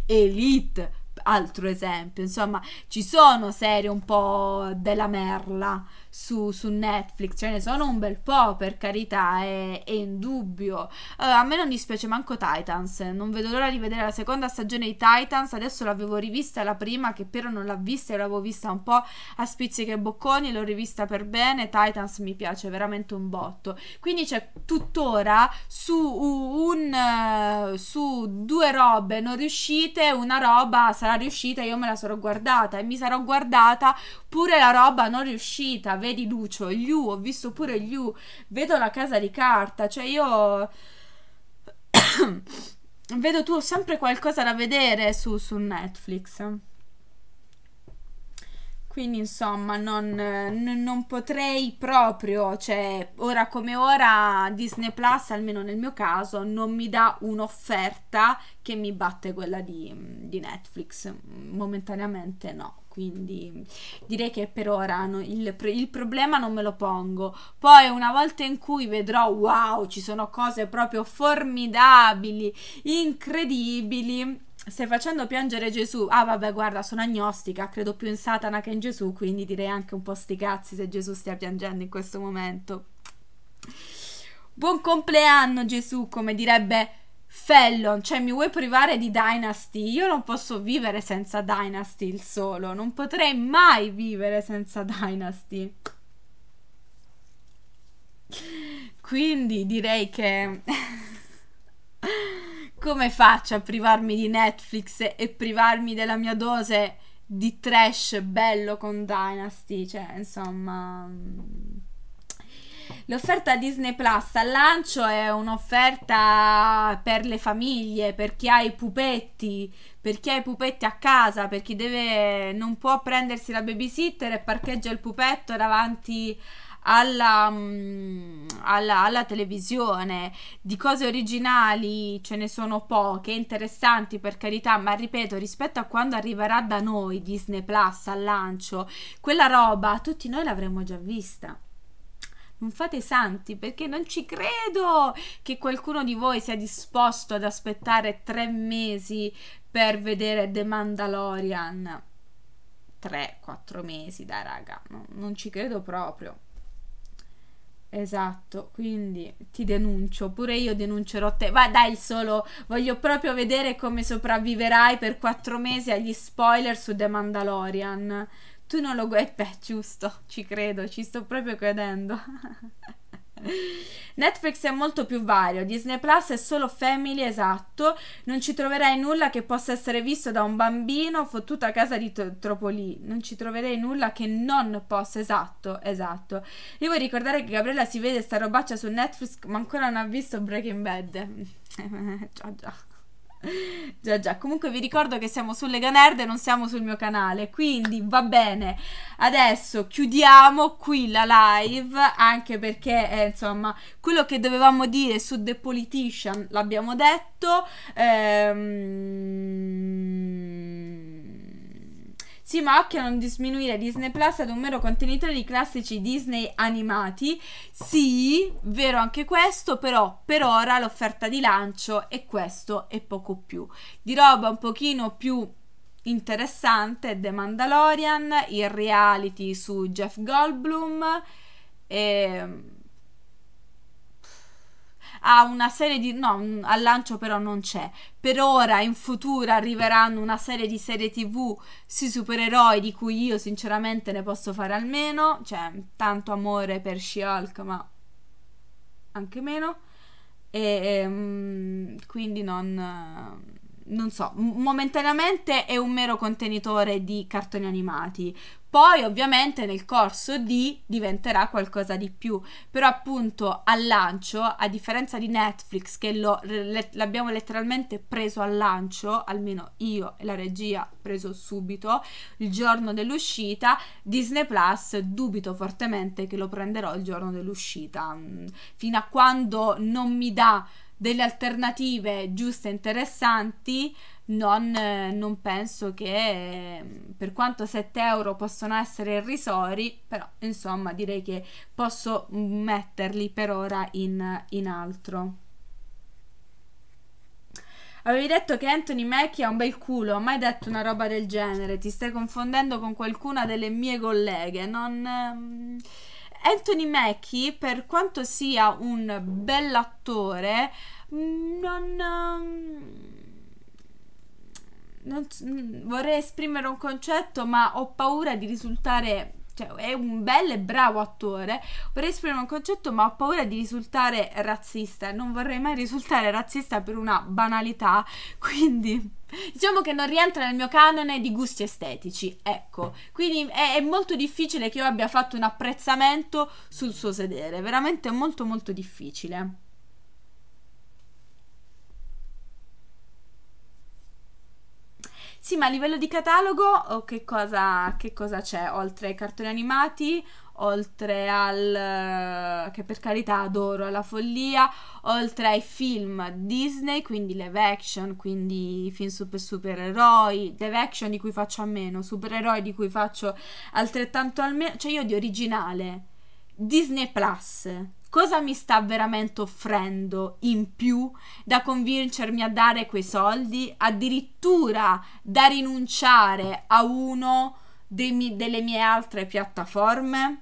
Elite altro esempio, insomma, ci sono serie un po' della merla su, su, Netflix, ce ne sono un bel po' per carità, è, è dubbio. Uh, a me non dispiace manco Titans, non vedo l'ora di vedere la seconda stagione di Titans, adesso l'avevo rivista la prima che però non l'ha vista e l'avevo vista un po' a spizziche e bocconi, l'ho rivista per bene, Titans mi piace veramente un botto. Quindi c'è tuttora su un... su due robe non riuscite, una roba sarà riuscita, io me la sarò guardata e mi sarò guardata pure la roba non riuscita vedi Lucio, gli U, ho visto pure gli U, vedo la casa di carta, cioè io... (coughs) vedo tu sempre qualcosa da vedere su, su Netflix. Quindi insomma non, non, potrei proprio, cioè ora come ora Disney Plus, almeno nel mio caso, non mi dà un'offerta che mi batte quella di, di Netflix. Momentaneamente no quindi direi che per ora no, il, il, problema non me lo pongo. Poi una volta in cui vedrò, wow, ci sono cose proprio formidabili, incredibili. Stai facendo piangere Gesù. Ah, vabbè, guarda, sono agnostica, credo più in Satana che in Gesù, quindi direi anche un po' sti cazzi se Gesù stia piangendo in questo momento. Buon compleanno Gesù, come direbbe Fellon, cioè mi vuoi privare di Dynasty? Io non posso vivere senza Dynasty il solo, non potrei mai vivere senza Dynasty. Quindi direi che (laughs) come faccio a privarmi di Netflix e privarmi della mia dose di trash bello con Dynasty? Cioè, insomma, mm, L'offerta Disney Plus al lancio è un'offerta per le famiglie, per chi ha i pupetti, per chi ha i pupetti a casa, per chi deve, non può prendersi la babysitter e parcheggia il pupetto davanti alla, mm, alla, alla, televisione. Di cose originali ce ne sono poche, interessanti per carità, ma ripeto, rispetto a quando arriverà da noi Disney Plus al lancio, quella roba tutti noi l'avremmo già vista non fate santi perché non ci credo che qualcuno di voi sia disposto ad aspettare tre mesi per vedere The Mandalorian. 3 quattro mesi, dai raga, no, non ci credo proprio. Esatto, quindi ti denuncio, pure io denuncerò te. Va dai, il solo, voglio proprio vedere come sopravviverai per quattro mesi agli spoiler su The Mandalorian. Tu non lo guardi, beh, giusto, ci credo, ci sto proprio credendo. Netflix è molto più vario, Disney Plus è solo family esatto, non ci troverai nulla che possa essere visto da un bambino fottuto a casa di to- Tropoli, non ci troverei nulla che non possa, esatto, esatto. Io vorrei ricordare che Gabriella si vede sta robaccia su Netflix ma ancora non ha visto Breaking Bad. ciao (laughs) ciao già già, comunque vi ricordo che siamo su Lega Nerd e non siamo sul mio canale, quindi va bene. Adesso chiudiamo qui la live, anche perché eh, insomma quello che dovevamo dire su The Politician l'abbiamo detto. Ehm sì, ma occhio a non sminuire Disney Plus ad un mero contenitore di classici Disney animati. Sì, vero anche questo, però per ora l'offerta di lancio è questo e poco più. Di roba un pochino più interessante The Mandalorian, il reality su Jeff Goldblum e ehm, ha una serie di... no, al lancio però non c'è. Per ora, in futuro, arriveranno una serie di serie tv sui supereroi di cui io sinceramente ne posso fare almeno. Cioè, tanto amore per She-Hulk, ma anche meno. E, e ehm, quindi non non so, momentaneamente è un mero contenitore di cartoni animati. Poi ovviamente nel corso di diventerà qualcosa di più, però appunto al lancio, a differenza di Netflix che lo, le, l'abbiamo letteralmente preso al lancio, almeno io e la regia preso subito, il giorno dell'uscita, Disney Plus dubito fortemente che lo prenderò il giorno dell'uscita, mm, fino a quando non mi dà delle alternative giuste e interessanti, non, eh, non, penso che eh, per quanto 7 euro possono essere irrisori, però insomma direi che posso metterli per ora in, in altro. Avevi detto che Anthony Mackie ha un bel culo, mai detto una roba del genere, ti stai confondendo con qualcuna delle mie colleghe, non... Ehm, Anthony Mackie, per quanto sia un bell'attore, non, ehm, non, vorrei esprimere un concetto, ma ho paura di risultare cioè è un bel e bravo attore, vorrei esprimere un concetto ma ho paura di risultare razzista e non vorrei mai risultare razzista per una banalità, (laughs) quindi diciamo che non rientra nel mio canone di gusti estetici, ecco, quindi è, è molto difficile che io abbia fatto un apprezzamento sul suo sedere, veramente molto molto difficile. Sì, ma a livello di catalogo oh, che, cosa, che cosa c'è? Oltre ai cartoni animati, oltre al eh, che per carità adoro la follia, oltre ai film Disney, quindi live action, quindi film super supereroi, live action di cui faccio a meno, supereroi di cui faccio altrettanto almeno, cioè io di originale Disney Plus cosa mi sta veramente offrendo in più da convincermi a dare quei soldi, addirittura da rinunciare a uno mi- delle mie altre piattaforme?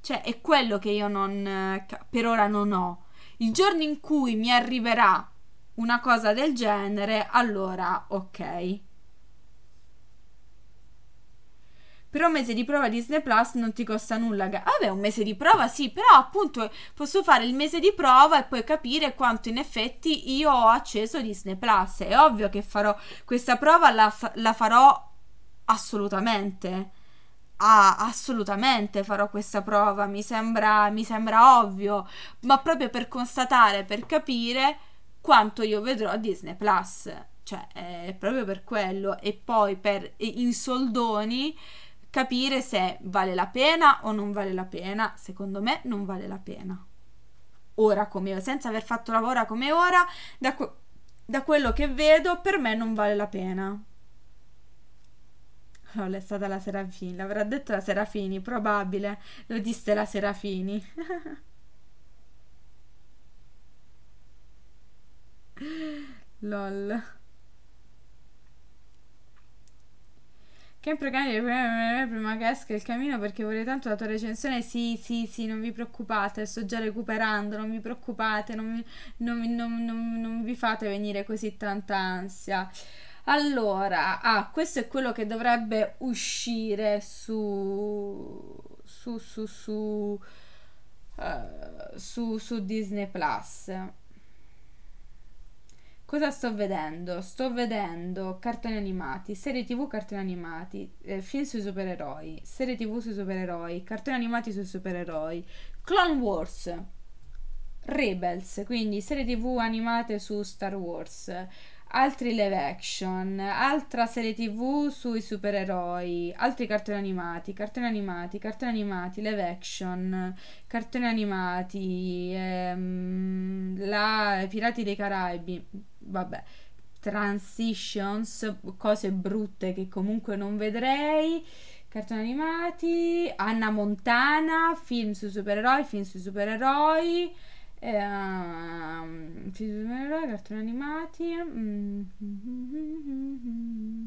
Cioè, è quello che io non, per ora non ho. Il giorno in cui mi arriverà una cosa del genere, allora ok. Però un mese di prova Disney Plus non ti costa nulla. Vabbè, un mese di prova sì, però appunto posso fare il mese di prova e poi capire quanto in effetti io ho acceso Disney Plus. È ovvio che farò questa prova, la, la farò assolutamente. Ah, assolutamente farò questa prova, mi sembra, mi sembra ovvio, ma proprio per constatare, per capire quanto io vedrò Disney Plus. Cioè, è proprio per quello. E poi per in soldoni capire se vale la pena o non vale la pena. Secondo me non vale la pena. Ora come ora, senza aver fatto lavoro come ora, da, da quello che vedo per me non vale la pena. No, oh, è stata la Serafini, l'avrà detto la Serafini, probabile, lo disse la Serafini. (laughs) Lol. Che imprecani eh, eh, eh, prima che esca il camino perché vorrei tanto la tua recensione. Sì, sì, sì, non vi preoccupate, sto già recuperando, non vi preoccupate, non vi, non, non, non, non vi fate venire così tanta ansia. Allora, ah, questo è quello che dovrebbe uscire su su su su, uh, su, su Disney Plus. Cosa sto vedendo? Sto vedendo cartoni animati, serie tv cartoni animati, eh, film sui supereroi, serie tv sui supereroi, cartoni animati sui supereroi, Clone Wars, Rebels, quindi serie tv animate su Star Wars, altri live action, altra serie tv sui supereroi, altri cartoni animati, cartoni animati, cartoni animati, live action, cartoni animati, ehm, la Pirati dei Caraibi vabbè, transitions, cose brutte che comunque non vedrei, cartoni animati, Anna Montana, film sui supereroi, film sui supereroi, ehm, film sui supereroi, cartoni animati, mm -hmm.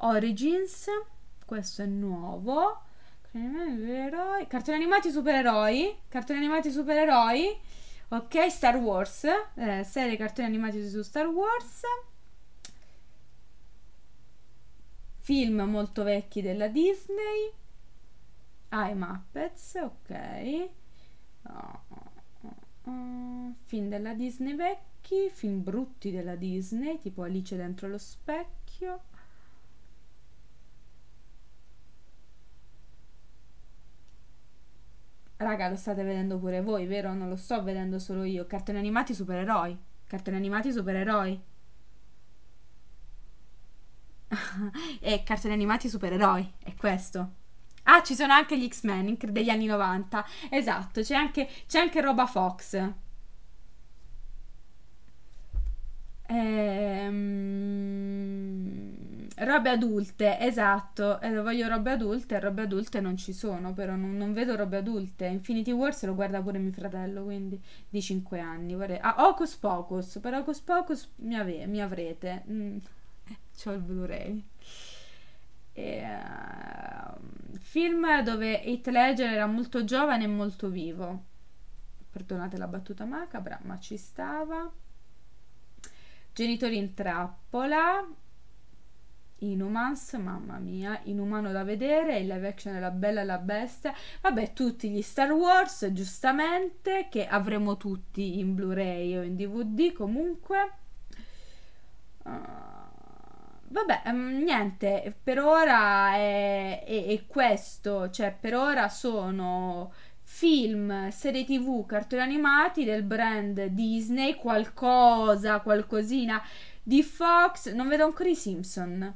Origins, questo è nuovo, cartoni animati, supereroi, cartoni animati, supereroi, cartoni animati, supereroi Ok, Star Wars, eh, serie cartoni animati su Star Wars, film molto vecchi della Disney, ah, i Muppets, ok, oh, film della Disney vecchi, film brutti della Disney, tipo Alice dentro lo specchio, Raga, lo state vedendo pure voi, vero? Non lo sto vedendo solo io. Cartoni animati supereroi. Cartoni animati supereroi. (laughs) e eh, cartoni animati supereroi, è questo. Ah, ci sono anche gli X-Men degli anni 90. Esatto, c'è anche, c'è anche, roba Fox. Ehm... Robe adulte, esatto. Eh, voglio robe adulte, e robe adulte non ci sono, però non, non vedo robe adulte. Infinity Wars lo guarda pure mio fratello, quindi di 5 anni. Vorrei... Ah, Hocus Pocus, per Ocus Pocus mi, ave... mi avrete. Mm. (laughs) C'ho il Blu-ray. E, uh, film dove Heath Ledger era molto giovane e molto vivo. Perdonate la battuta macabra, ma ci stava. Genitori in trappola Inumans, mamma mia, Inumano da vedere, il live action della Bella e la Bestia, vabbè tutti gli Star Wars giustamente che avremo tutti in Blu-ray o in DVD comunque. Uh, vabbè, um, niente, per ora è, è, è questo, cioè per ora sono film, serie tv, cartoni animati del brand Disney, qualcosa, qualcosina di Fox, non vedo ancora i Simpson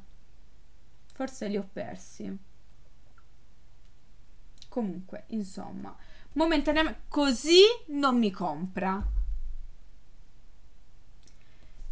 forse li ho persi. Comunque, insomma, momentaneamente così non mi compra.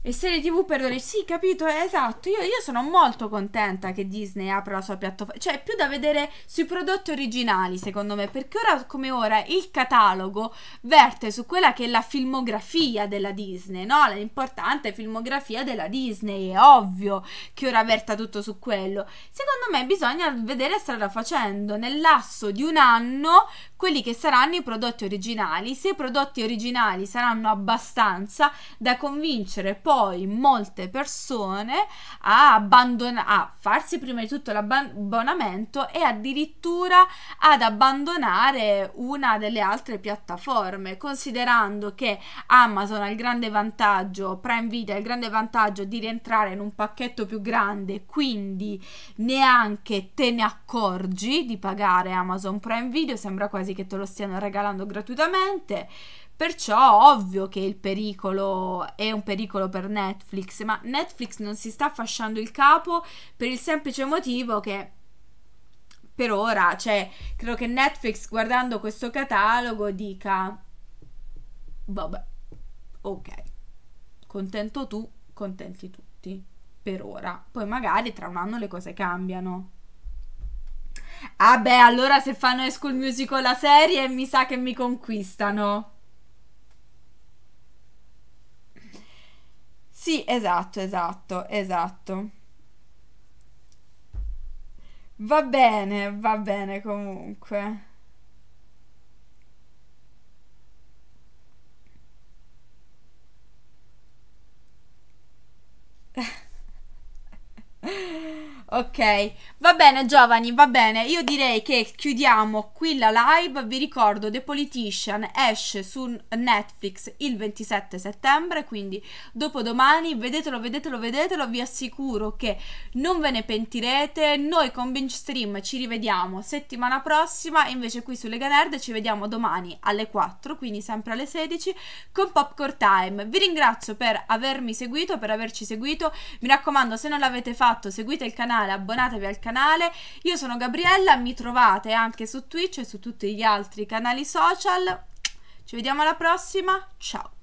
E serie TV per adolescenti. Sì, capito, eh, esatto. Io, io, sono molto contenta che Disney apra la sua piattaforma. Cioè, più da vedere sui prodotti originali, secondo me. Perché ora come ora il catalogo verte su quella che è la filmografia della Disney, no? L'importante filmografia della Disney. È ovvio che ora verta tutto su quello. Secondo me bisogna vedere strada facendo nel lasso di un anno quelli che saranno i prodotti originali, se i prodotti originali saranno abbastanza da convincere poi molte persone a, abbandon- a farsi prima di tutto l'abbonamento e addirittura ad abbandonare una delle altre piattaforme, considerando che Amazon ha il grande vantaggio, Prime Video ha il grande vantaggio di rientrare in un pacchetto più grande, quindi neanche te ne accorgi di pagare Amazon Prime Video, sembra quasi casi che te lo stiano regalando gratuitamente. Perciò ovvio che il pericolo è un pericolo per Netflix, ma Netflix non si sta fasciando il capo per il semplice motivo che per ora, cioè, credo che Netflix guardando questo catalogo dica vabbè, ok, contento tu, contenti tutti, per ora. Poi magari tra un anno le cose cambiano. Ah beh, allora se fanno High School Musical la serie mi sa che mi conquistano. Sì, esatto, esatto, esatto. Va bene, va bene comunque. Ok, va bene giovani, va bene, io direi che chiudiamo qui la live, vi ricordo The Politician esce su Netflix il 27 settembre, quindi dopodomani vedetelo, vedetelo, vedetelo, vi assicuro che non ve ne pentirete, noi con Binge Stream ci rivediamo settimana prossima, invece qui su Lega Nerd ci vediamo domani alle 4, quindi sempre alle 16 con Popcorn Time, vi ringrazio per avermi seguito, per averci seguito, mi raccomando se non l'avete fatto seguite il canale canale, abbonatevi al canale. Io sono Gabriella, mi trovate anche su Twitch e su tutti gli altri canali social. Ci vediamo alla prossima, ciao!